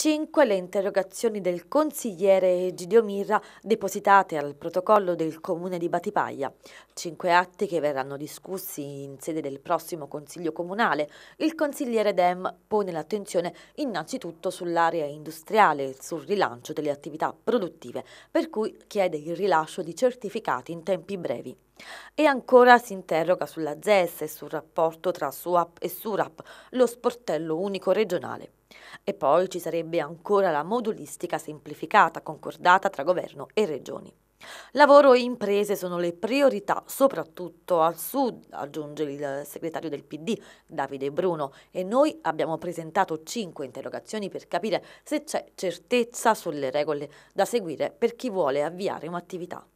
5 le interrogazioni del consigliere Egidio Mirra depositate al protocollo del comune di Batipaglia. 5 atti che verranno discussi in sede del prossimo consiglio comunale. Il consigliere Dem pone l'attenzione innanzitutto sull'area industriale, e sul rilancio delle attività produttive, per cui chiede il rilascio di certificati in tempi brevi. E ancora si interroga sulla ZES e sul rapporto tra SUAP e SURAP, lo sportello unico regionale. E poi ci sarebbe ancora la modulistica semplificata concordata tra governo e regioni. Lavoro e imprese sono le priorità, soprattutto al sud, aggiunge il segretario del PD Davide Bruno, e noi abbiamo presentato cinque interrogazioni per capire se c'è certezza sulle regole da seguire per chi vuole avviare un'attività.